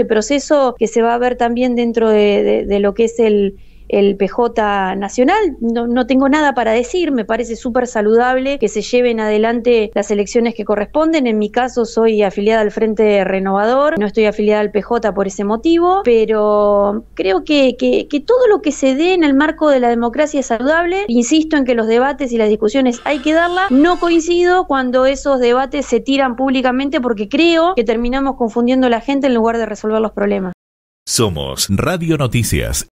el proceso que se va a ver también dentro de, de lo que es el, el PJ Nacional. No, tengo nada para decir, me parece súper saludable que se lleven adelante las elecciones que corresponden. En mi caso soy afiliada al Frente Renovador, no estoy afiliada al PJ por ese motivo, pero creo que, todo lo que se dé en el marco de la democracia es saludable. Insisto en que los debates y las discusiones hay que darlas, No coincido cuando esos debates se tiran públicamente porque creo que terminamos confundiendo a la gente en lugar de resolver los problemas. Somos Radio Noticias.